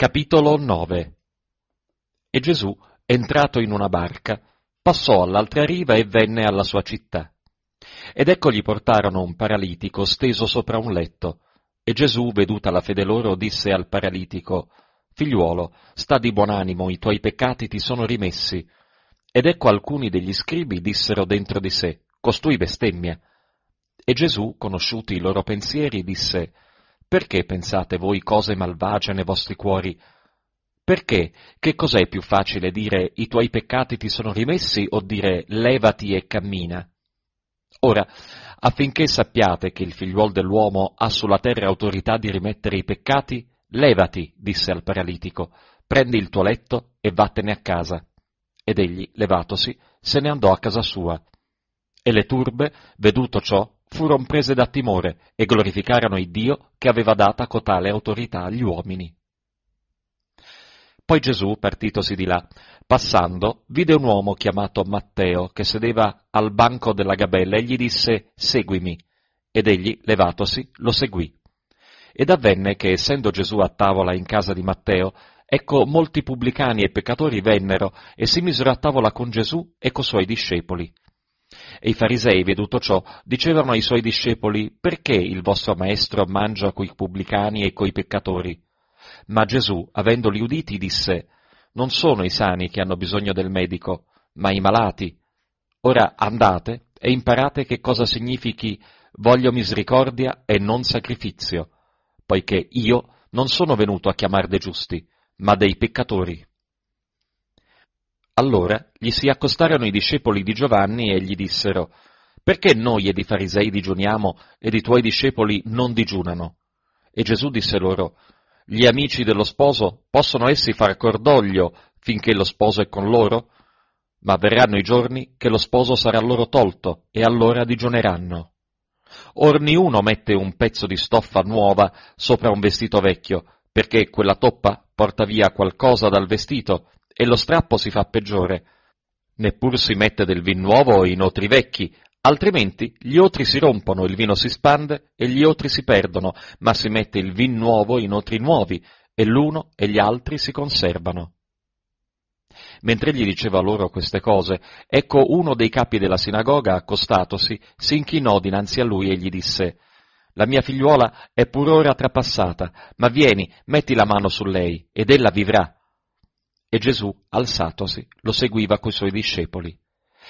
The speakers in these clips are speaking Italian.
Capitolo 9 E Gesù, entrato in una barca, passò all'altra riva e venne alla sua città. Ed ecco gli portarono un paralitico steso sopra un letto. E Gesù, veduta la fede loro, disse al paralitico, Figliuolo, sta di buon animo, i tuoi peccati ti sono rimessi. Ed ecco alcuni degli scribi dissero dentro di sé, Costui bestemmia. E Gesù, conosciuti i loro pensieri, disse, perché pensate voi cose malvagie nei vostri cuori? Perché? Che cos'è più facile dire i tuoi peccati ti sono rimessi o dire levati e cammina? Ora, affinché sappiate che il figliuol dell'uomo ha sulla terra autorità di rimettere i peccati, levati, disse al paralitico, prendi il tuo letto e vattene a casa. Ed egli, levatosi, se ne andò a casa sua. E le turbe, veduto ciò, furono prese da timore e glorificarono il Dio che aveva data cotale autorità agli uomini. Poi Gesù, partitosi di là, passando, vide un uomo chiamato Matteo che sedeva al banco della gabella e gli disse Seguimi. Ed egli, levatosi, lo seguì. Ed avvenne che, essendo Gesù a tavola in casa di Matteo, ecco molti pubblicani e peccatori vennero e si misero a tavola con Gesù e coi suoi discepoli. E i farisei, veduto ciò, dicevano ai suoi discepoli, perché il vostro maestro mangia coi pubblicani e coi peccatori? Ma Gesù, avendoli uditi, disse, non sono i sani che hanno bisogno del medico, ma i malati. Ora andate e imparate che cosa significhi voglio misericordia e non sacrifizio, poiché io non sono venuto a chiamar dei giusti, ma dei peccatori. Allora gli si accostarono i discepoli di Giovanni e gli dissero, perché noi ed i farisei digiuniamo ed i tuoi discepoli non digiunano? E Gesù disse loro, gli amici dello sposo possono essi far cordoglio finché lo sposo è con loro? Ma verranno i giorni che lo sposo sarà loro tolto e allora digiuneranno. Orni uno mette un pezzo di stoffa nuova sopra un vestito vecchio, perché quella toppa porta via qualcosa dal vestito e lo strappo si fa peggiore. Neppur si mette del vin nuovo in otri vecchi, altrimenti gli otri si rompono, il vino si spande e gli otri si perdono, ma si mette il vin nuovo in otri nuovi, e l'uno e gli altri si conservano. Mentre egli diceva loro queste cose, ecco uno dei capi della sinagoga, accostatosi, si inchinò dinanzi a lui e gli disse La mia figliuola è pur ora trapassata, ma vieni, metti la mano su lei, ed ella vivrà. E Gesù, alzatosi, lo seguiva coi suoi discepoli.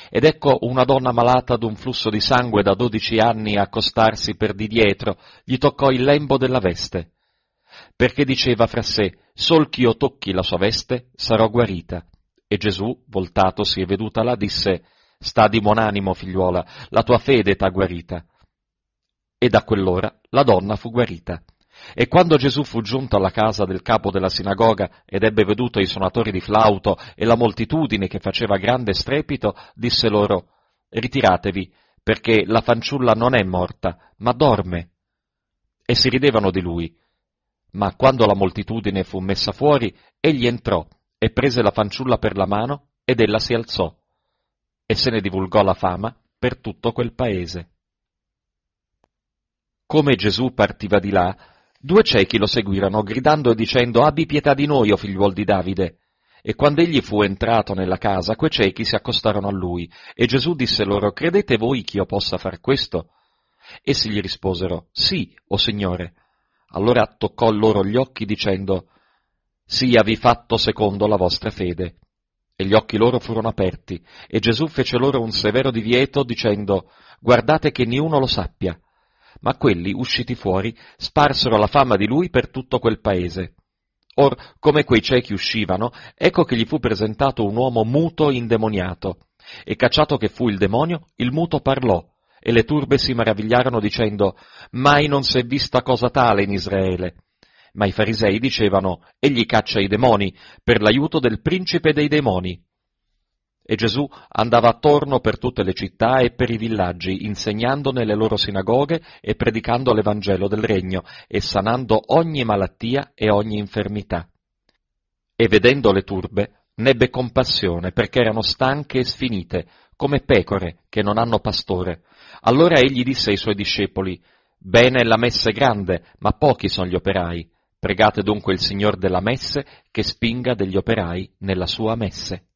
Ed ecco una donna malata d'un flusso di sangue da dodici anni accostarsi per di dietro, gli toccò il lembo della veste, perché diceva fra sé, sol ch'io tocchi la sua veste, sarò guarita. E Gesù, voltatosi e vedutala, disse, sta di buon animo, figliuola, la tua fede t'ha guarita. E da quell'ora la donna fu guarita. E quando Gesù fu giunto alla casa del capo della sinagoga ed ebbe veduto i suonatori di flauto e la moltitudine che faceva grande strepito, disse loro, Ritiratevi, perché la fanciulla non è morta, ma dorme. E si ridevano di lui. Ma quando la moltitudine fu messa fuori, egli entrò e prese la fanciulla per la mano ed ella si alzò. E se ne divulgò la fama per tutto quel paese. Come Gesù partiva di là, Due ciechi lo seguirono, gridando e dicendo Abbi pietà di noi, o figliuol di Davide. E quando egli fu entrato nella casa, quei ciechi si accostarono a lui, e Gesù disse loro Credete voi ch'io possa far questo? Essi gli risposero Sì, o Signore. Allora toccò loro gli occhi dicendo Siavi fatto secondo la vostra fede. E gli occhi loro furono aperti, e Gesù fece loro un severo divieto dicendo Guardate che niuno lo sappia ma quelli, usciti fuori, sparsero la fama di lui per tutto quel paese. Or, come quei ciechi uscivano, ecco che gli fu presentato un uomo muto indemoniato. E cacciato che fu il demonio, il muto parlò, e le turbe si maravigliarono dicendo, mai non si è vista cosa tale in Israele. Ma i farisei dicevano, egli caccia i demoni, per l'aiuto del principe dei demoni. E Gesù andava attorno per tutte le città e per i villaggi, insegnando nelle loro sinagoghe e predicando l'Evangelo del Regno e sanando ogni malattia e ogni infermità. E vedendo le turbe, nebbe compassione perché erano stanche e sfinite, come pecore che non hanno pastore. Allora egli disse ai suoi discepoli, Bene la messe grande, ma pochi sono gli operai. Pregate dunque il Signor della messe che spinga degli operai nella sua messe.